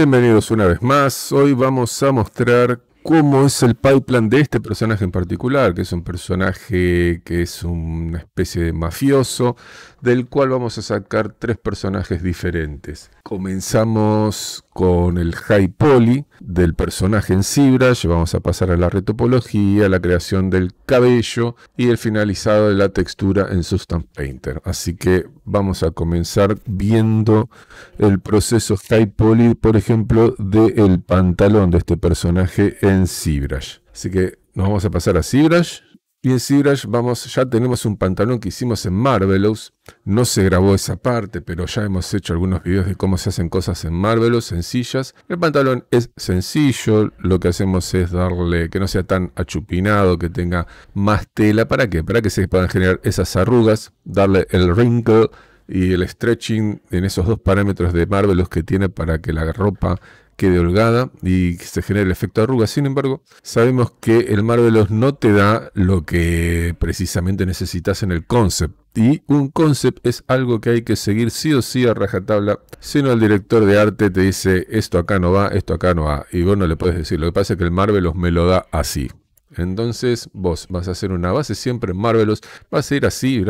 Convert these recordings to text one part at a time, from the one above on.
Bienvenidos una vez más. Hoy vamos a mostrar cómo es el pipeline de este personaje en particular, que es un personaje que es una especie de mafioso, del cual vamos a sacar tres personajes diferentes. Comenzamos con el high poly del personaje en ZBrush, vamos a pasar a la retopología, la creación del cabello y el finalizado de la textura en Substance Painter. Así que Vamos a comenzar viendo el proceso High Poly, por ejemplo, del pantalón de este personaje en ZBrush. Así que nos vamos a pasar a ZBrush. Y en vamos, ya tenemos un pantalón que hicimos en Marvelous. No se grabó esa parte, pero ya hemos hecho algunos videos de cómo se hacen cosas en Marvelous, sencillas. El pantalón es sencillo, lo que hacemos es darle que no sea tan achupinado, que tenga más tela. ¿Para qué? Para que se puedan generar esas arrugas, darle el wrinkle y el stretching en esos dos parámetros de Marvelous que tiene para que la ropa quede holgada y que se genere el efecto de arruga. Sin embargo, sabemos que el Marvelous no te da lo que precisamente necesitas en el concept. Y un concept es algo que hay que seguir sí o sí a rajatabla, sino el director de arte te dice esto acá no va, esto acá no va, y vos no le puedes decir. Lo que pasa es que el Marvelous me lo da así. Entonces vos vas a hacer una base siempre en Marvelous, vas a ir así,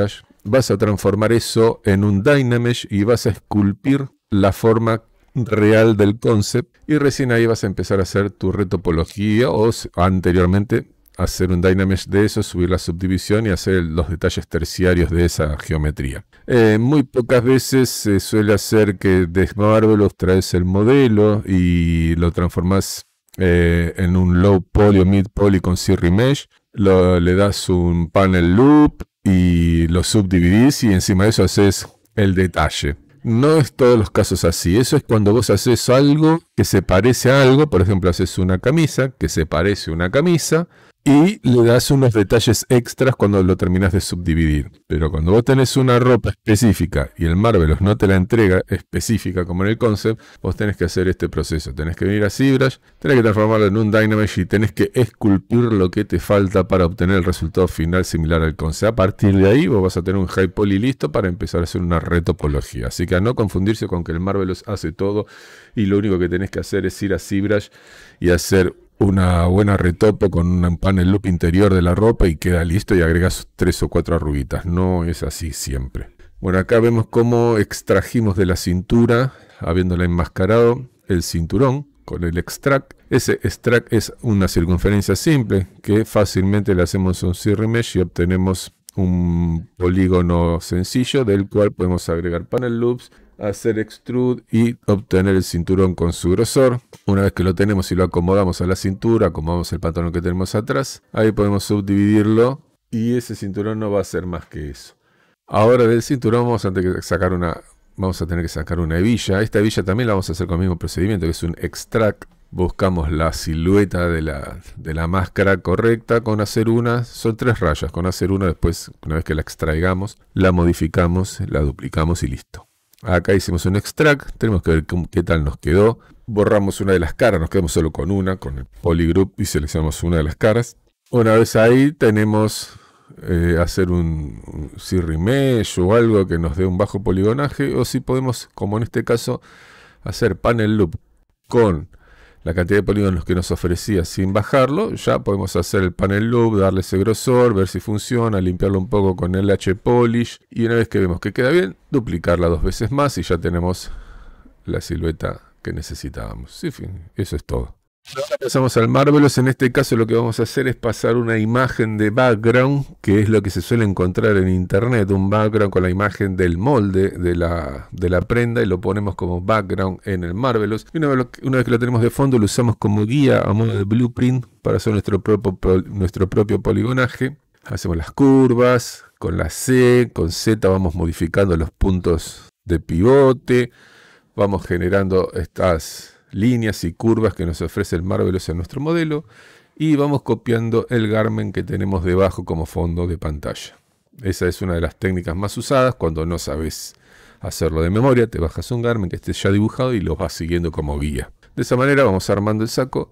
vas a transformar eso en un Dynamesh y vas a esculpir la forma real del concept y recién ahí vas a empezar a hacer tu retopología o anteriormente hacer un Dynamesh de eso, subir la subdivisión y hacer los detalles terciarios de esa geometría. Eh, muy pocas veces se suele hacer que de traes el modelo y lo transformas eh, en un low poly o mid poly con c Mesh, le das un panel loop y lo subdividís y encima de eso haces el detalle. No es todos los casos así. Eso es cuando vos haces algo que se parece a algo. Por ejemplo, haces una camisa que se parece a una camisa y le das unos detalles extras cuando lo terminas de subdividir. Pero cuando vos tenés una ropa específica y el Marvelous no te la entrega específica como en el concept, vos tenés que hacer este proceso. Tenés que venir a ZBrush, tenés que transformarlo en un Dynamage y tenés que esculpir lo que te falta para obtener el resultado final similar al concept. A partir de ahí vos vas a tener un high poly listo para empezar a hacer una retopología. Así que a no confundirse con que el Marvelous hace todo y lo único que tenés que hacer es ir a ZBrush y hacer una buena retopa con un panel loop interior de la ropa y queda listo y agregas tres o cuatro arruguitas. No es así siempre. Bueno, acá vemos cómo extrajimos de la cintura, habiéndola enmascarado, el cinturón con el extract. Ese extract es una circunferencia simple que fácilmente le hacemos un cierre y obtenemos un polígono sencillo del cual podemos agregar panel loops, hacer extrude y obtener el cinturón con su grosor. Una vez que lo tenemos y lo acomodamos a la cintura, acomodamos el patrón que tenemos atrás, ahí podemos subdividirlo y ese cinturón no va a ser más que eso. Ahora del cinturón vamos a tener que sacar una, vamos a tener que sacar una hebilla. Esta hebilla también la vamos a hacer con el mismo procedimiento, que es un extract. Buscamos la silueta de la, de la máscara correcta con hacer una. Son tres rayas. Con hacer una, después, una vez que la extraigamos, la modificamos, la duplicamos y listo. Acá hicimos un extract, tenemos que ver qué tal nos quedó. Borramos una de las caras, nos quedamos solo con una, con el polygroup y seleccionamos una de las caras. Una vez ahí tenemos eh, hacer un, un o algo que nos dé un bajo poligonaje o si podemos, como en este caso, hacer panel loop con la cantidad de polígonos que nos ofrecía sin bajarlo, ya podemos hacer el panel loop, darle ese grosor, ver si funciona, limpiarlo un poco con el H-Polish y una vez que vemos que queda bien, duplicarla dos veces más y ya tenemos la silueta que necesitábamos. en fin, eso es todo pasamos al Marvelous. En este caso, lo que vamos a hacer es pasar una imagen de background, que es lo que se suele encontrar en internet: un background con la imagen del molde de la, prenda y lo ponemos como background en el Marvelous. una vez, que lo tenemos de fondo, lo usamos como guía a modo de blueprint para hacer nuestro propio poligonaje. Hacemos las curvas con la C, con Z vamos modificando los puntos de pivote, vamos generando estas líneas y curvas que nos ofrece el Marvelous en nuestro modelo y vamos copiando el Garmin que tenemos debajo como fondo de pantalla. Esa es una de las técnicas más usadas cuando no sabes hacerlo de memoria, te bajas un Garmin que esté ya dibujado y lo vas siguiendo como guía. De esa manera vamos armando el saco,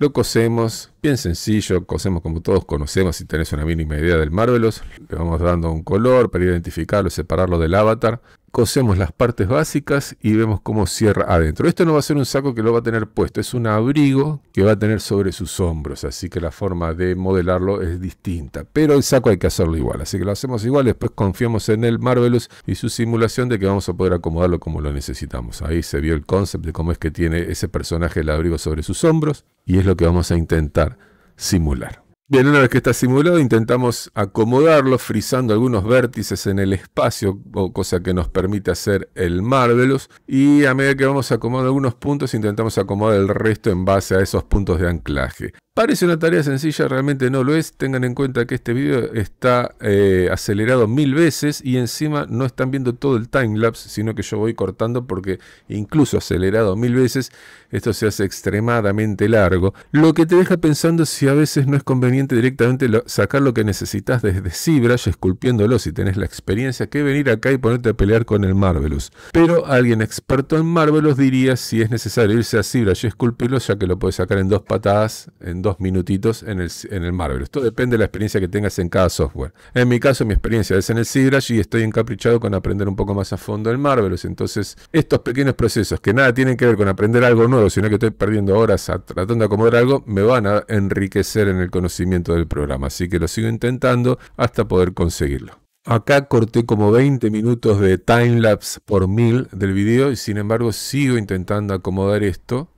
lo cosemos, bien sencillo, cosemos como todos conocemos si tenés una mínima idea del Marvelous, le vamos dando un color para identificarlo, separarlo del avatar cosemos las partes básicas y vemos cómo cierra adentro. Esto no va a ser un saco que lo va a tener puesto, es un abrigo que va a tener sobre sus hombros, así que la forma de modelarlo es distinta, pero el saco hay que hacerlo igual, así que lo hacemos igual, después confiamos en el Marvelous y su simulación de que vamos a poder acomodarlo como lo necesitamos. Ahí se vio el concepto de cómo es que tiene ese personaje el abrigo sobre sus hombros y es lo que vamos a intentar simular. Bien, una vez que está simulado, intentamos acomodarlo frizando algunos vértices en el espacio, o cosa que nos permite hacer el Marvelous. Y a medida que vamos acomodando algunos puntos, intentamos acomodar el resto en base a esos puntos de anclaje. Parece una tarea sencilla, realmente no lo es. Tengan en cuenta que este video está eh, acelerado mil veces y encima no están viendo todo el timelapse, sino que yo voy cortando porque incluso acelerado mil veces, esto se hace extremadamente largo. Lo que te deja pensando si a veces no es conveniente directamente sacar lo que necesitas desde y esculpiéndolo si tenés la experiencia que venir acá y ponerte a pelear con el Marvelous. Pero alguien experto en Marvelous diría si es necesario irse a Seabrash y esculpirlo ya que lo puedes sacar en dos patadas, en dos minutitos en el, en el Marvelous. Todo depende de la experiencia que tengas en cada software. En mi caso mi experiencia es en el Seabrash y estoy encaprichado con aprender un poco más a fondo el Marvelous. Entonces estos pequeños procesos que nada tienen que ver con aprender algo nuevo, sino que estoy perdiendo horas tratando de acomodar algo, me van a enriquecer en el conocimiento del programa, así que lo sigo intentando hasta poder conseguirlo. Acá corté como 20 minutos de lapse por mil del video y sin embargo sigo intentando acomodar esto.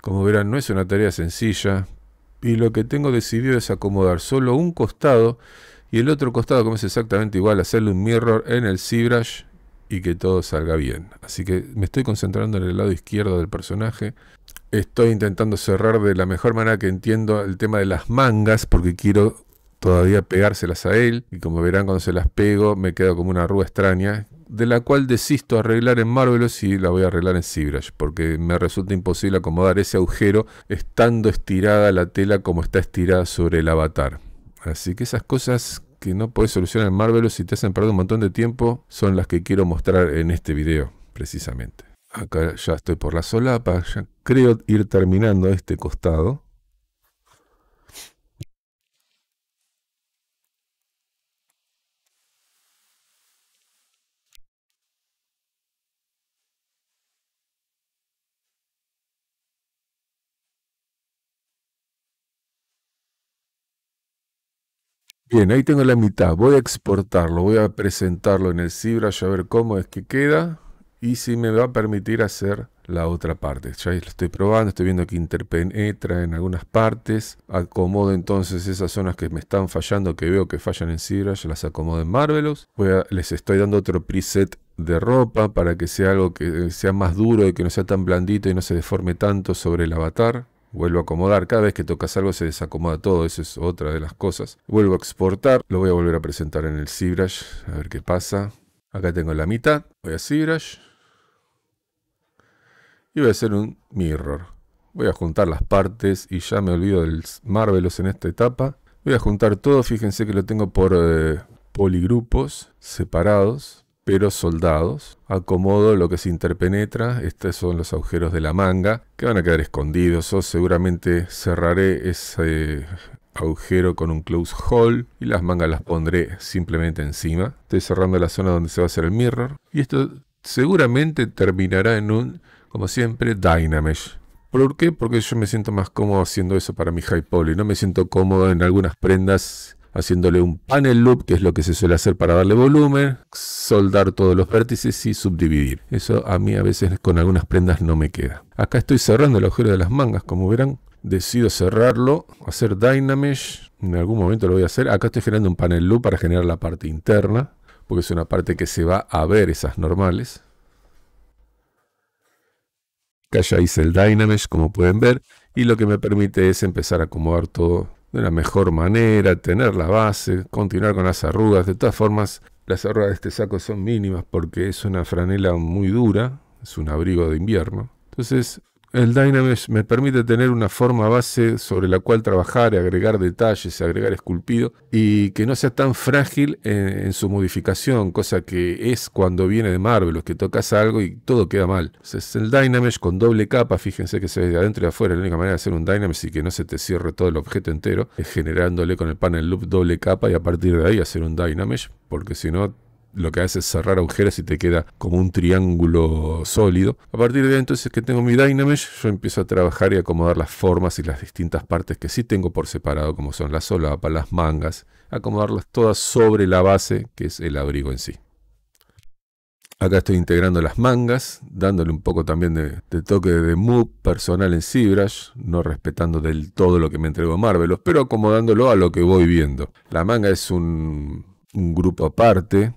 Como verán, no es una tarea sencilla y lo que tengo decidido es acomodar solo un costado y el otro costado, como es exactamente igual, hacerle un mirror en el ZBrush y que todo salga bien. Así que me estoy concentrando en el lado izquierdo del personaje estoy intentando cerrar de la mejor manera que entiendo el tema de las mangas, porque quiero todavía pegárselas a él, y como verán cuando se las pego me queda como una arruga extraña, de la cual desisto arreglar en Marvelous y la voy a arreglar en ZBrush, porque me resulta imposible acomodar ese agujero estando estirada la tela como está estirada sobre el avatar. Así que esas cosas que no puedes solucionar en Marvelous y te hacen perder un montón de tiempo son las que quiero mostrar en este video, precisamente. Acá ya estoy por la solapa, ya creo ir terminando este costado. Bien, ahí tengo la mitad. Voy a exportarlo, voy a presentarlo en el Cibra, a ver cómo es que queda y si me va a permitir hacer la otra parte. Ya lo estoy probando, estoy viendo que interpenetra en algunas partes. Acomodo entonces esas zonas que me están fallando, que veo que fallan en ZBrush. las acomodo en Marvelous. les estoy dando otro preset de ropa para que sea algo que eh, sea más duro y que no sea tan blandito y no se deforme tanto sobre el avatar. Vuelvo a acomodar, cada vez que tocas algo se desacomoda todo, Esa es otra de las cosas. Vuelvo a exportar, lo voy a volver a presentar en el ZBrush, a ver qué pasa. Acá tengo la mitad, voy a ZBrush, y voy a hacer un mirror. Voy a juntar las partes y ya me olvido del Marvelous en esta etapa. Voy a juntar todo, fíjense que lo tengo por eh, poligrupos separados, pero soldados. Acomodo lo que se interpenetra, estos son los agujeros de la manga, que van a quedar escondidos o seguramente cerraré ese agujero con un close hole y las mangas las pondré simplemente encima. Estoy cerrando la zona donde se va a hacer el mirror y esto seguramente terminará en un como siempre, Dynamesh. ¿Por qué? Porque yo me siento más cómodo haciendo eso para mi high poly. No me siento cómodo en algunas prendas haciéndole un panel loop, que es lo que se suele hacer para darle volumen, soldar todos los vértices y subdividir. Eso a mí a veces con algunas prendas no me queda. Acá estoy cerrando el agujero de las mangas, como verán. Decido cerrarlo, hacer Dynamesh, en algún momento lo voy a hacer. Acá estoy generando un panel loop para generar la parte interna, porque es una parte que se va a ver esas normales ya hice el Dynamesh, como pueden ver, y lo que me permite es empezar a acomodar todo de la mejor manera, tener la base, continuar con las arrugas. De todas formas, las arrugas de este saco son mínimas porque es una franela muy dura, es un abrigo de invierno. Entonces el Dynamesh me permite tener una forma base sobre la cual trabajar, agregar detalles, agregar esculpido y que no sea tan frágil en, su modificación, cosa que es cuando viene de Marvel, que tocas algo y todo queda mal. Es el Dynamesh con doble capa, fíjense que se ve de adentro y de afuera, la única manera de hacer un Dynamesh y que no se te cierre todo el objeto entero es generándole con el panel loop doble capa y a partir de ahí hacer un Dynamesh, porque si no lo que hace es cerrar agujeras y te queda como un triángulo sólido. A partir de entonces que tengo mi Dynamesh, yo empiezo a trabajar y acomodar las formas y las distintas partes que sí tengo por separado, como son las solapas las mangas, acomodarlas todas sobre la base que es el abrigo en sí. Acá estoy integrando las mangas, dándole un poco también de, toque de mood personal en ZBrush, no respetando del todo lo que me entregó Marvelos, pero acomodándolo a lo que voy viendo. La manga es un grupo aparte,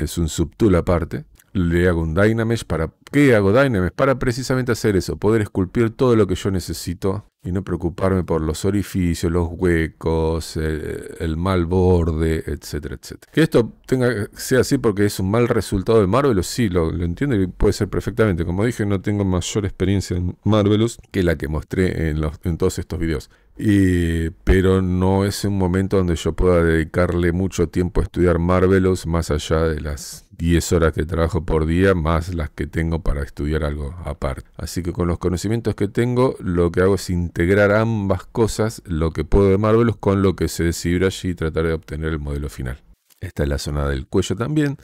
es un subtool aparte, le hago un Dynamesh para... ¿Qué hago Dynamesh? Para precisamente hacer eso, poder esculpir todo lo que yo necesito y no preocuparme por los orificios, los huecos, eh, el, mal borde, etcétera, etcétera. Que esto sea así porque es un mal resultado de Marvelous, sí, lo, lo entiendo y puede ser perfectamente. Como dije, no tengo mayor experiencia en Marvelous que la que mostré en todos estos videos. Y, pero no es un momento donde yo pueda dedicarle mucho tiempo a estudiar Marvelous más allá de las 10 horas que trabajo por día más las que tengo para estudiar algo aparte. Así que con los conocimientos que tengo lo que hago es integrar ambas cosas, lo que puedo de Marvelous con lo que se decidirá allí y tratar de obtener el modelo final. Esta es la zona del cuello también,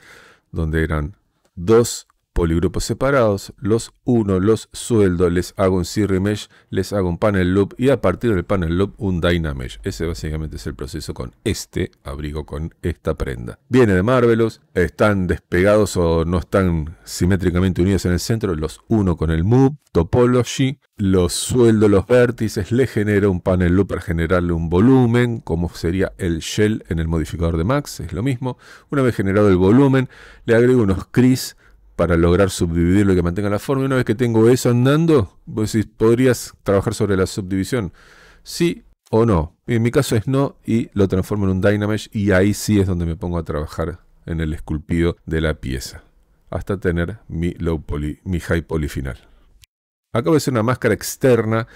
donde eran dos poligrupos separados, los uno, los sueldo, les hago un Siri mesh, les hago un panel loop y a partir del panel loop un dynamesh. Ese básicamente es el proceso con este abrigo, con esta prenda. Viene de Marvelous, están despegados o no están simétricamente unidos en el centro, los uno con el move, topology, los sueldo, los vértices, le genero un panel loop para generarle un volumen, como sería el shell en el modificador de max, es lo mismo. Una vez generado el volumen, le agrego unos Cris para lograr subdividirlo y que mantenga la forma. Y una vez que tengo eso andando, vos decís, ¿podrías trabajar sobre la subdivisión? Sí o no. en mi caso es no y lo transformo en un Dynamesh y ahí sí es donde me pongo a trabajar en el esculpido de la pieza. Hasta tener mi, low poly, mi high poly final. Acabo de hacer una máscara externa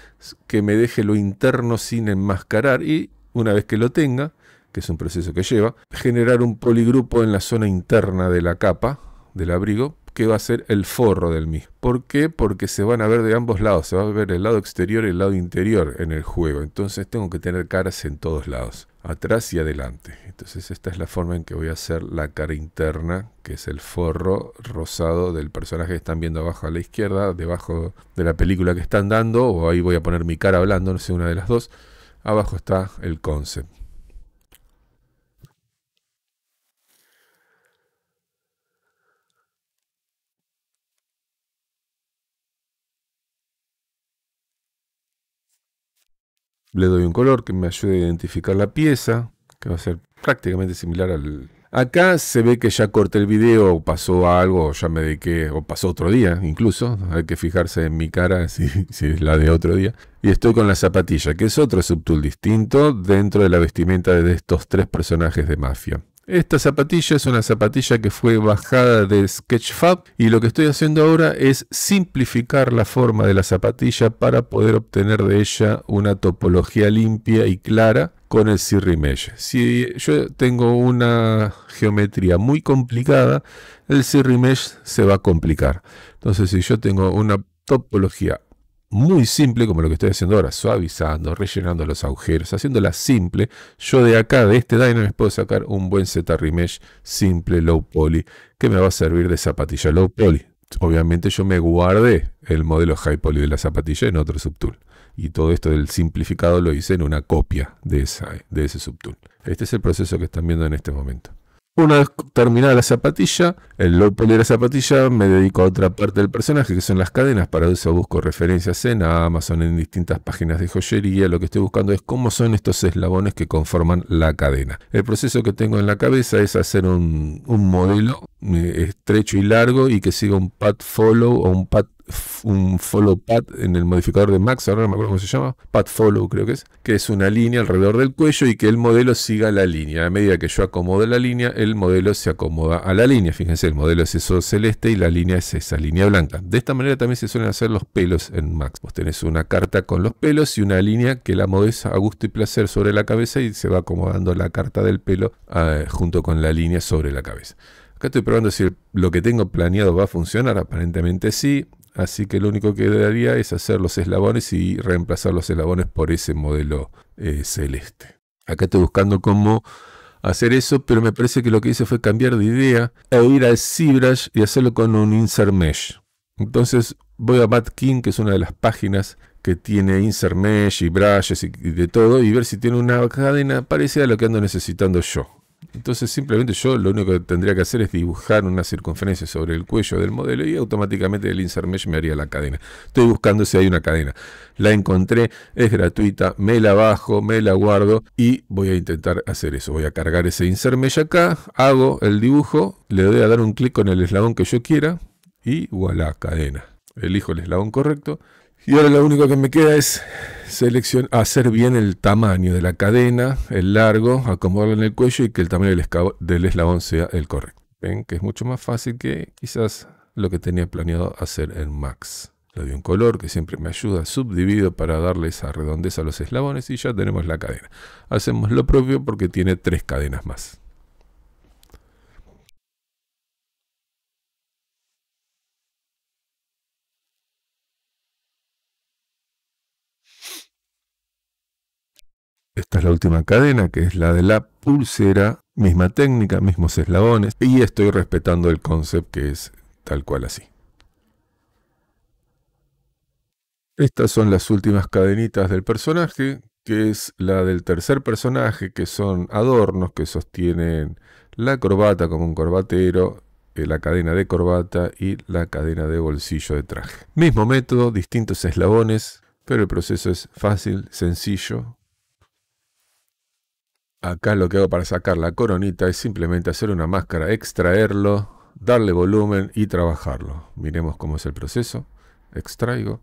que me deje lo interno sin enmascarar y una vez que lo tenga, que es un proceso que lleva, generar un poligrupo en la zona interna de la capa del abrigo que va a ser el forro del mismo. ¿Por qué? Porque se van a ver de ambos lados, se va a ver el lado exterior y el lado interior en el juego. Entonces tengo que tener caras en todos lados, atrás y adelante. Entonces esta es la forma en que voy a hacer la cara interna, que es el forro rosado del personaje que están viendo abajo a la izquierda, debajo de la película que están dando, o ahí voy a poner mi cara hablando, no sé, una de las dos. Abajo está el concept. le doy un color que me ayude a identificar la pieza, que va a ser prácticamente similar al... Acá se ve que ya corté el video, o pasó algo, ya me dediqué, o pasó otro día incluso. Hay que fijarse en mi cara si, si es la de otro día. Y estoy con la zapatilla, que es otro subtool distinto dentro de la vestimenta de estos tres personajes de mafia. Esta zapatilla es una zapatilla que fue bajada de Sketchfab y lo que estoy haciendo ahora es simplificar la forma de la zapatilla para poder obtener de ella una topología limpia y clara con el Mesh. Si yo tengo una geometría muy complicada, el Mesh se va a complicar. Entonces si yo tengo una topología muy simple, como lo que estoy haciendo ahora, suavizando, rellenando los agujeros, haciéndola simple. Yo de acá, de este les puedo sacar un buen Z simple, low poly, que me va a servir de zapatilla low poly. Obviamente yo me guardé el modelo high poly de la zapatilla en otro subtool. Y todo esto del simplificado lo hice en una copia de, de ese subtool. Este es el proceso que están viendo en este momento. Una vez terminada la zapatilla, el low de la zapatilla, me dedico a otra parte del personaje, que son las cadenas. Para eso busco referencias en Amazon, en distintas páginas de joyería. Lo que estoy buscando es cómo son estos eslabones que conforman la cadena. El proceso que tengo en la cabeza es hacer un, un modelo eh, estrecho y largo y que siga un path follow o un path un follow pad en el modificador de Max, ahora no me acuerdo cómo se llama, ...pad follow creo que es, que es una línea alrededor del cuello y que el modelo siga la línea. A medida que yo acomodo la línea, el modelo se acomoda a la línea. Fíjense, el modelo es eso celeste y la línea es esa, línea blanca. De esta manera también se suelen hacer los pelos en Max. Vos tenés una carta con los pelos y una línea que la modés a gusto y placer sobre la cabeza y se va acomodando la carta del pelo eh, junto con la línea sobre la cabeza. Acá estoy probando si lo que tengo planeado va a funcionar, aparentemente sí. Así que lo único que daría es hacer los eslabones y reemplazar los eslabones por ese modelo eh, celeste. Acá estoy buscando cómo hacer eso, pero me parece que lo que hice fue cambiar de idea e ir al ZBrush y hacerlo con un insert mesh. Entonces voy a King, que es una de las páginas que tiene insert mesh y brushes y, de todo, y ver si tiene una cadena parecida a lo que ando necesitando yo. Entonces simplemente yo lo único que tendría que hacer es dibujar una circunferencia sobre el cuello del modelo y automáticamente el insert mesh me haría la cadena. Estoy buscando si hay una cadena. La encontré, es gratuita, me la bajo, me la guardo y voy a intentar hacer eso. Voy a cargar ese insert mesh acá, hago el dibujo, le doy a dar un clic con el eslabón que yo quiera y la cadena. Elijo el eslabón correcto y ahora lo único que me queda es hacer bien el tamaño de la cadena, el largo, acomodarlo en el cuello y que el tamaño del, eslabón sea el correcto. Ven que es mucho más fácil que quizás lo que tenía planeado hacer en Max. Le doy un color que siempre me ayuda, subdivido para darle esa redondez a los eslabones y ya tenemos la cadena. Hacemos lo propio porque tiene tres cadenas más. Esta es la última cadena, que es la de la pulsera, misma técnica, mismos eslabones, y estoy respetando el concepto que es tal cual así. Estas son las últimas cadenitas del personaje, que es la del tercer personaje, que son adornos que sostienen la corbata como un corbatero, eh, la cadena de corbata y la cadena de bolsillo de traje. Mismo método, distintos eslabones, pero el proceso es fácil, sencillo, Acá lo que hago para sacar la coronita es simplemente hacer una máscara, extraerlo, darle volumen y trabajarlo. Miremos cómo es el proceso. Extraigo,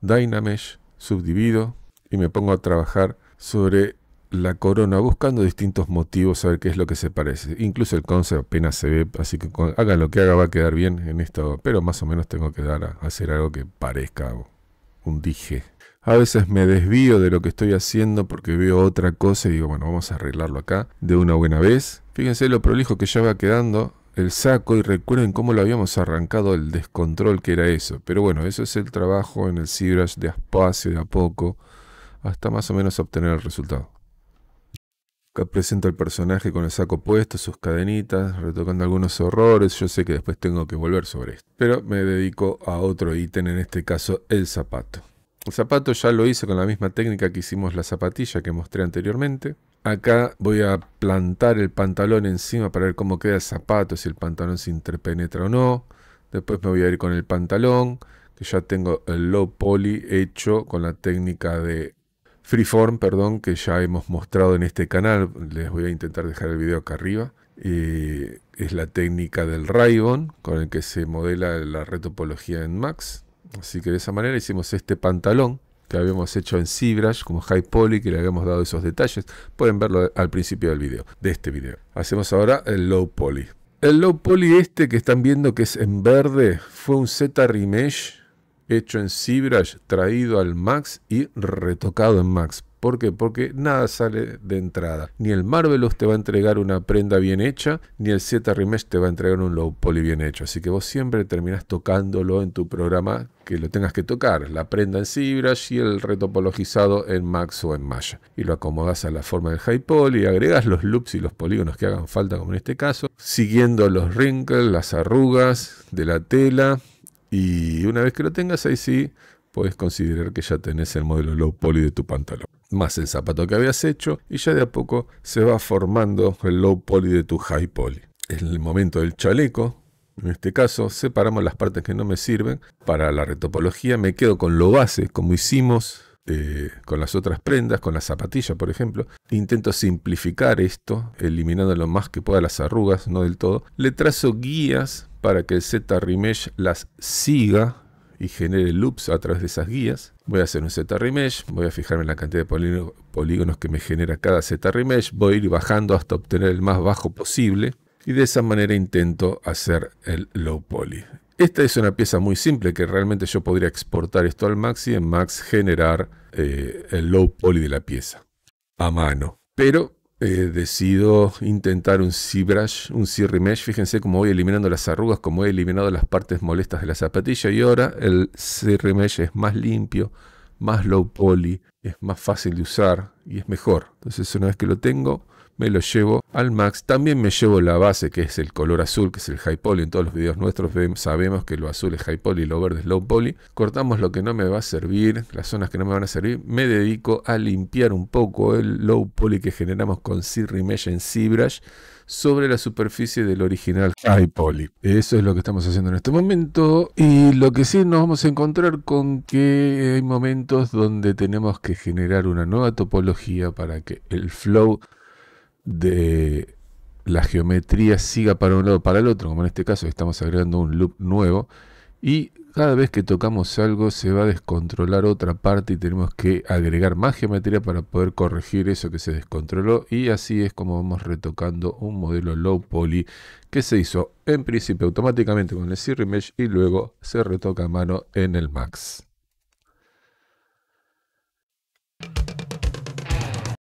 Dynamesh, subdivido y me pongo a trabajar sobre la corona buscando distintos motivos a ver qué es lo que se parece. Incluso el concept apenas se ve, así que haga lo que haga va a quedar bien en esto, pero más o menos tengo que dar a hacer algo que parezca dije. A veces me desvío de lo que estoy haciendo porque veo otra cosa y digo, bueno, vamos a arreglarlo acá de una buena vez. Fíjense lo prolijo que ya va quedando el saco y recuerden cómo lo habíamos arrancado el descontrol que era eso. Pero bueno, eso es el trabajo en el Zbrush de espacio de a poco hasta más o menos obtener el resultado presento al personaje con el saco puesto, sus cadenitas, retocando algunos horrores. Yo sé que después tengo que volver sobre esto. Pero me dedico a otro ítem, en este caso el zapato. El zapato ya lo hice con la misma técnica que hicimos la zapatilla que mostré anteriormente. Acá voy a plantar el pantalón encima para ver cómo queda el zapato, si el pantalón se interpenetra o no. Después me voy a ir con el pantalón, que ya tengo el low poly hecho con la técnica de freeform, perdón, que ya hemos mostrado en este canal. Les voy a intentar dejar el video acá arriba. Eh, es la técnica del Raybon con el que se modela la retopología en Max. Así que de esa manera hicimos este pantalón que habíamos hecho en ZBrush como High Poly, que le habíamos dado esos detalles. Pueden verlo al principio del video, de este video. Hacemos ahora el Low Poly. El Low Poly este que están viendo que es en verde fue un Z-Remesh hecho en ZBrush, traído al Max y retocado en Max. ¿Por qué? Porque nada sale de entrada. Ni el Marvelous te va a entregar una prenda bien hecha, ni el Z Remesh te va a entregar un low poly bien hecho. Así que vos siempre terminás tocándolo en tu programa que lo tengas que tocar. La prenda en ZBrush y el retopologizado en Max o en Maya. Y lo acomodás a la forma del high poly, agregas los loops y los polígonos que hagan falta, como en este caso, siguiendo los wrinkles, las arrugas de la tela y una vez que lo tengas, ahí sí puedes considerar que ya tenés el modelo low poly de tu pantalón, más el zapato que habías hecho y ya de a poco se va formando el low poly de tu high poly. En el momento del chaleco, en este caso, separamos las partes que no me sirven para la retopología, me quedo con lo base, como hicimos eh, con las otras prendas, con la zapatilla, por ejemplo. Intento simplificar esto, eliminando lo más que pueda las arrugas, no del todo. Le trazo guías para que el Z-Remesh las siga y genere loops a través de esas guías. Voy a hacer un Z-Remesh, voy a fijarme en la cantidad de polígonos que me genera cada Z-Remesh, voy a ir bajando hasta obtener el más bajo posible y de esa manera intento hacer el low poly. Esta es una pieza muy simple que realmente yo podría exportar esto al Max y en Max generar eh, el low poly de la pieza a mano. Pero eh, decido intentar un c un C-remesh. Fíjense cómo voy eliminando las arrugas, cómo he eliminado las partes molestas de la zapatilla. Y ahora el C-remesh es más limpio, más low poly, es más fácil de usar y es mejor. Entonces una vez que lo tengo, me lo llevo al max. También me llevo la base que es el color azul, que es el high poly. En todos los videos nuestros sabemos que lo azul es high poly y lo verde es low poly. Cortamos lo que no me va a servir, las zonas que no me van a servir. Me dedico a limpiar un poco el low poly que generamos con C-Remesh en ZBrush sobre la superficie del original high poly. Eso es lo que estamos haciendo en este momento. Y lo que sí nos vamos a encontrar con que hay momentos donde tenemos que generar una nueva topología para que el flow de la geometría siga para un lado para el otro, como en este caso estamos agregando un loop nuevo, y cada vez que tocamos algo se va a descontrolar otra parte y tenemos que agregar más geometría para poder corregir eso que se descontroló y así es como vamos retocando un modelo low poly que se hizo en principio automáticamente con el Siri Mesh y luego se retoca a mano en el Max.